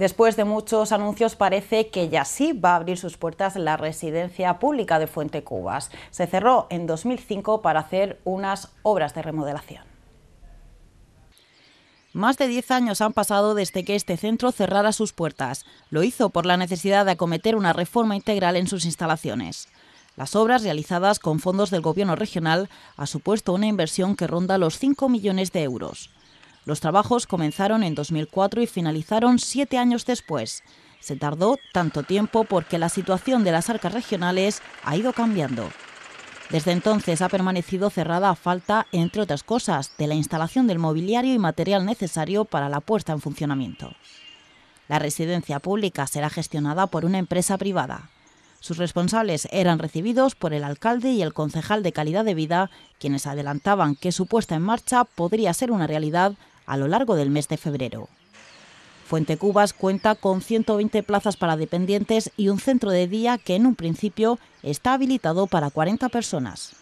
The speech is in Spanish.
Después de muchos anuncios parece que ya sí va a abrir sus puertas la residencia pública de Fuente Cubas. Se cerró en 2005 para hacer unas obras de remodelación. Más de 10 años han pasado desde que este centro cerrara sus puertas. Lo hizo por la necesidad de acometer una reforma integral en sus instalaciones. Las obras realizadas con fondos del Gobierno regional ha supuesto una inversión que ronda los 5 millones de euros. Los trabajos comenzaron en 2004 y finalizaron siete años después. Se tardó tanto tiempo porque la situación de las arcas regionales ha ido cambiando. Desde entonces ha permanecido cerrada a falta, entre otras cosas, de la instalación del mobiliario y material necesario para la puesta en funcionamiento. La residencia pública será gestionada por una empresa privada. Sus responsables eran recibidos por el alcalde y el concejal de calidad de vida, quienes adelantaban que su puesta en marcha podría ser una realidad a lo largo del mes de febrero. Fuente Cubas cuenta con 120 plazas para dependientes y un centro de día que en un principio está habilitado para 40 personas.